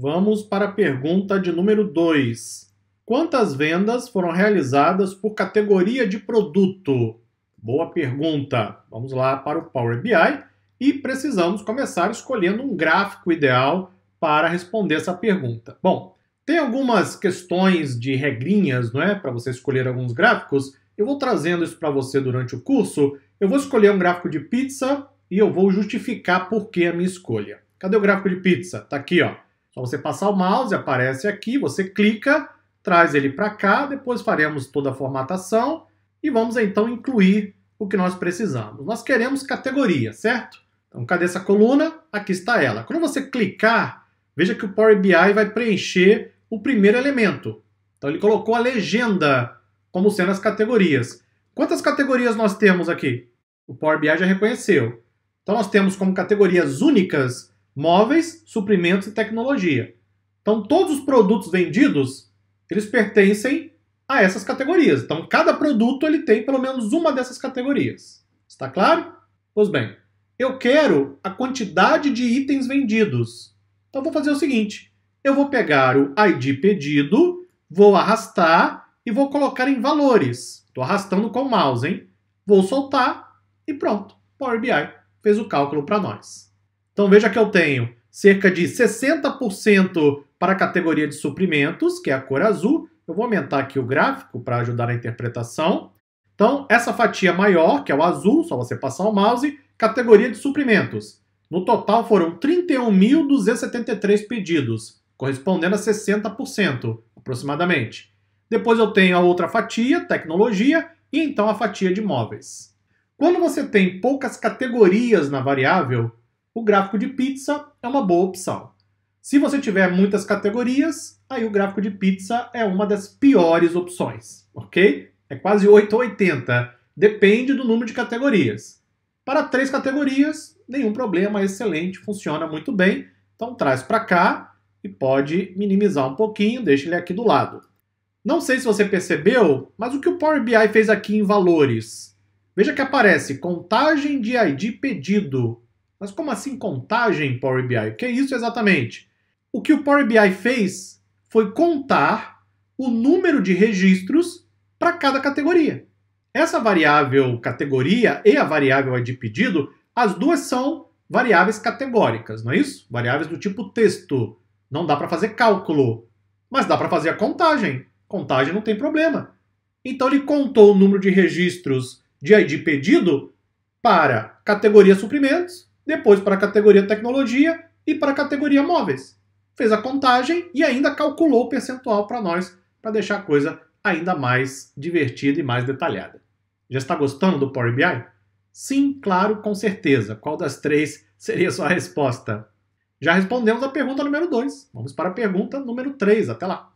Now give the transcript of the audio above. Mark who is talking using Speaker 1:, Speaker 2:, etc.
Speaker 1: Vamos para a pergunta de número 2. Quantas vendas foram realizadas por categoria de produto? Boa pergunta. Vamos lá para o Power BI e precisamos começar escolhendo um gráfico ideal para responder essa pergunta. Bom, tem algumas questões de regrinhas, não é, para você escolher alguns gráficos. Eu vou trazendo isso para você durante o curso. Eu vou escolher um gráfico de pizza e eu vou justificar por que a minha escolha. Cadê o gráfico de pizza? Tá aqui, ó. Então você passa o mouse, aparece aqui, você clica, traz ele para cá, depois faremos toda a formatação e vamos então incluir o que nós precisamos. Nós queremos categoria, certo? Então cadê essa coluna? Aqui está ela. Quando você clicar, veja que o Power BI vai preencher o primeiro elemento. Então ele colocou a legenda como sendo as categorias. Quantas categorias nós temos aqui? O Power BI já reconheceu. Então nós temos como categorias únicas móveis, suprimentos e tecnologia. Então, todos os produtos vendidos, eles pertencem a essas categorias. Então, cada produto ele tem pelo menos uma dessas categorias. Está claro? Pois bem, eu quero a quantidade de itens vendidos. Então, vou fazer o seguinte. Eu vou pegar o ID pedido, vou arrastar e vou colocar em valores. Estou arrastando com o mouse, hein? Vou soltar e pronto. Power BI fez o cálculo para nós. Então veja que eu tenho cerca de 60% para a categoria de suprimentos, que é a cor azul. Eu vou aumentar aqui o gráfico para ajudar na interpretação. Então, essa fatia maior, que é o azul, só você passar o mouse, categoria de suprimentos. No total foram 31.273 pedidos, correspondendo a 60% aproximadamente. Depois eu tenho a outra fatia, tecnologia, e então a fatia de móveis. Quando você tem poucas categorias na variável, o gráfico de pizza é uma boa opção. Se você tiver muitas categorias, aí o gráfico de pizza é uma das piores opções, ok? É quase 8 ou 80, depende do número de categorias. Para três categorias, nenhum problema, é excelente, funciona muito bem. Então traz para cá e pode minimizar um pouquinho, deixa ele aqui do lado. Não sei se você percebeu, mas o que o Power BI fez aqui em valores? Veja que aparece contagem de ID pedido, mas como assim contagem Power BI? O que é isso exatamente? O que o Power BI fez foi contar o número de registros para cada categoria. Essa variável categoria e a variável ID pedido, as duas são variáveis categóricas, não é isso? Variáveis do tipo texto. Não dá para fazer cálculo, mas dá para fazer a contagem. Contagem não tem problema. Então ele contou o número de registros de ID pedido para categoria suprimentos depois para a categoria tecnologia e para a categoria móveis. Fez a contagem e ainda calculou o percentual para nós, para deixar a coisa ainda mais divertida e mais detalhada. Já está gostando do Power BI? Sim, claro, com certeza. Qual das três seria a sua resposta? Já respondemos a pergunta número 2. Vamos para a pergunta número 3. Até lá!